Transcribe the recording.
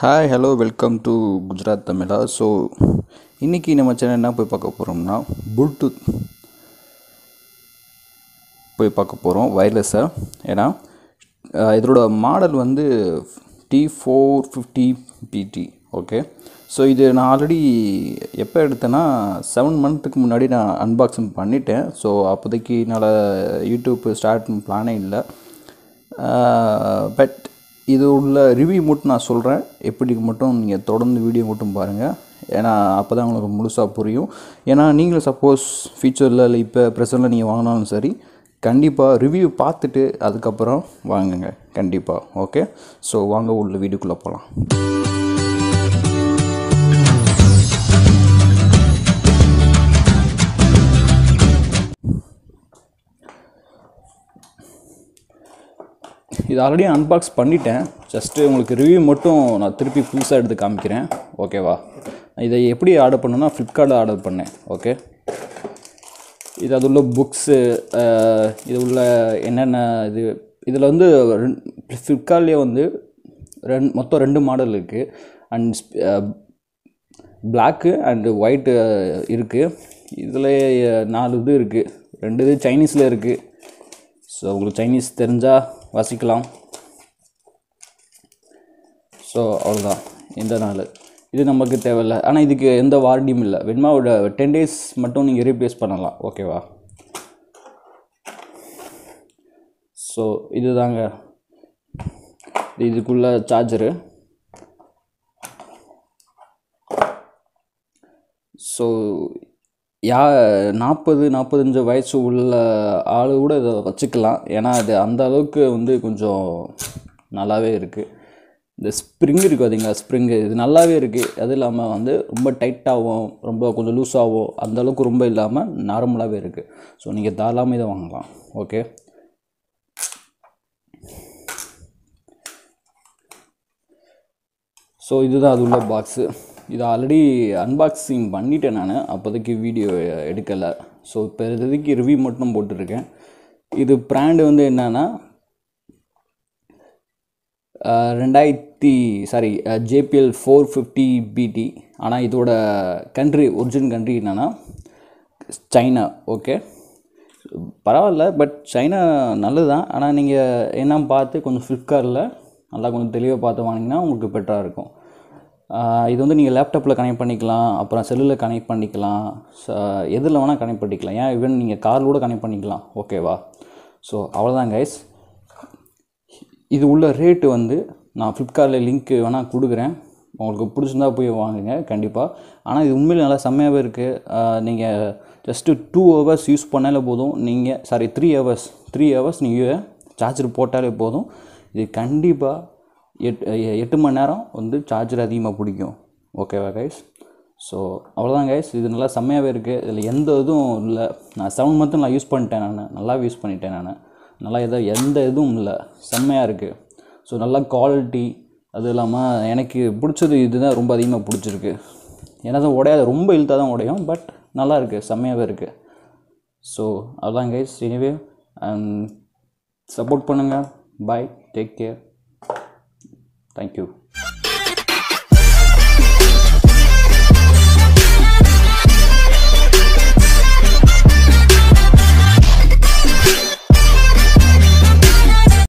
Hi hello welcome to Gujarat தமிழா so இன்றைக்கி நம்ம சேனல் என்ன போய் பார்க்க போகிறோம்னா ப்ளூடூத் போய் பார்க்க போகிறோம் வயர்லெஸ்ஸாக ஏன்னா இதோட மாடல் வந்து T four fifty BT okay so இது நான் ஆல்ரெடி எப்போ எடுத்தேன்னா செவன் மந்த்துக்கு முன்னாடி நான் அன்பாக்சிங் பண்ணிட்டேன் ஸோ அப்போதைக்கு என்னால் யூடியூப் ஸ்டார்ட் பிளானே இல்லை பட் இது உள்ள ரிவ்யூ மட்டும் நான் சொல்கிறேன் எப்படி மட்டும் நீங்கள் தொடர்ந்து வீடியோ மட்டும் பாருங்கள் ஏன்னா அப்போ தான் உங்களுக்கு முழுசாக புரியும் ஏன்னா நீங்களும் சப்போஸ் ஃபியூச்சரில் இல்லை இப்போ ப்ரெசென்ட்டில் நீங்கள் வாங்கினாலும் சரி கண்டிப்பாக ரிவ்யூ பார்த்துட்டு அதுக்கப்புறம் வாங்குங்க கண்டிப்பாக ஓகே ஸோ வாங்க உள்ள வீடியோக்குள்ளே போகலாம் இது ஆல்ரெடி அன்பாக்ஸ் பண்ணிட்டேன் ஜஸ்ட்டு உங்களுக்கு ரிவ்யூ மட்டும் நான் திருப்பி புதுசாக எடுத்து காமிக்கிறேன் ஓகேவா இதை எப்படி ஆர்டர் பண்ணுன்னா ஃப்ளிப்கார்ட்டில் ஆர்டர் பண்ணேன் ஓகே இது அது உள்ள புக்ஸு இது உள்ள என்னென்ன இது இதில் வந்து ஃப்ளிப்கார்ட்லேயே வந்து ரெண் மொத்தம் ரெண்டு மாடல் இருக்குது அண்ட் பிளாக்கு அண்டு ஒயிட்டு இருக்குது இதில் நாலு இது இருக்குது ரெண்டு இது சைனீஸில் இருக்குது ஸோ உங்களுக்கு சைனீஸ் தெரிஞ்சால் வசிக்கலாம் ஸோ அவ்வளோதான் இந்த நாள் இது நமக்கு தேவையில்லை ஆனால் இதுக்கு எந்த வார்டியும் இல்லை வெண்மாவோட டென் டேஸ் மட்டும் நீங்கள் ரீப்ளேஸ் பண்ணலாம் ஓகேவா ஸோ இதுதாங்க இதுக்குள்ள சார்ஜரு ஸோ யா நாற்பது நாற்பத்தஞ்சு வயசு உள்ள ஆள் கூட இதை வச்சுக்கலாம் ஏன்னா அது அந்த அளவுக்கு வந்து கொஞ்சம் நல்லாவே இருக்குது இந்த ஸ்ப்ரிங் இருக்குது பார்த்தீங்களா ஸ்ப்ரிங்கு இது நல்லாவே இருக்குது அது இல்லாமல் வந்து ரொம்ப டைட்டாகவும் ரொம்ப கொஞ்சம் லூஸாகவும் அந்தளவுக்கு ரொம்ப இல்லாமல் நார்மலாகவே இருக்குது ஸோ நீங்கள் தாராளமாக இதை வாங்கலாம் ஓகே ஸோ இதுதான் அது உள்ள பாக்ஸு இது ஆல்ரெடி அன்பாக்சிங் பண்ணிட்டேன் நான் அப்போதைக்கு வீடியோ எடுக்கலை ஸோ இப்போ இதுக்கு ரிவ்யூ மட்டும் போட்டிருக்கேன் இது ப்ராண்டு வந்து என்னென்னா ரெண்டாயிரத்தி sorry JBL four fifty BT ஆனால் இதோட கண்ட்ரி ஒரிஜின் கண்ட்ரி என்னென்னா சைனா ஓகே பரவாயில்ல பட் சைனா நல்லது தான் ஆனால் நீங்கள் என்னன்னு பார்த்து கொஞ்சம் ஃப்ளிப்கார்ட்டில் நல்லா கொஞ்சம் தெளிவாக பார்த்து வாங்கினீங்கன்னா உங்களுக்கு பெட்டராக இருக்கும் இது வந்து நீங்கள் லேப்டாப்பில் கனெக்ட் பண்ணிக்கலாம் அப்புறம் செல்லில் கனெக்ட் பண்ணிக்கலாம் எதில் வேணால் கனெக்ட் பண்ணிக்கலாம் ஏன் ஈவன் நீங்கள் கார் கூட கனெக்ட் பண்ணிக்கலாம் ஓகேவா ஸோ அவ்வளோதான் கைஸ் இது உள்ள ரேட்டு வந்து நான் ஃப்ளிப்கார்ட்டில் லிங்க்கு வேணால் கொடுக்குறேன் உங்களுக்கு பிடிச்சிருந்தா போய் வாங்குங்க கண்டிப்பாக ஆனால் இது உண்மையில் நல்லா செம்மையாகவே இருக்குது நீங்கள் ஜஸ்ட்டு டூ ஹவர்ஸ் யூஸ் பண்ணாலே போதும் நீங்கள் sorry three hours three hours நீங்கள் சார்ஜர் போட்டாலே போதும் இது கண்டிப்பாக எட் எட்டு மணி நேரம் வந்து சார்ஜர் அதிகமாக பிடிக்கும் ஓகேவா கைஸ் ஸோ அவ்வளோதான் கைஸ் இது நல்லா செம்மையாகவே இருக்குது இதில் எந்த இதுவும் இல்லை நான் செவன் மந்த்து நான் யூஸ் பண்ணிட்டேன் நான் நல்லா யூஸ் பண்ணிட்டேன் நான் நல்லா எதாவது எந்த இதுவும் இல்லை செம்மையாக இருக்குது ஸோ நல்லா குவாலிட்டி அது இல்லாமல் எனக்கு பிடிச்சது இதுதான் ரொம்ப அதிகமாக பிடிச்சிருக்கு ஏன்னா தான் உடையாது ரொம்ப இழுத்தாக தான் உடையும் பட் நல்லா இருக்குது செம்மையாகவே இருக்குது ஸோ அதுதான் கைஸ் எனிவே சப்போர்ட் um, பண்ணுங்கள் bye take care Thank you.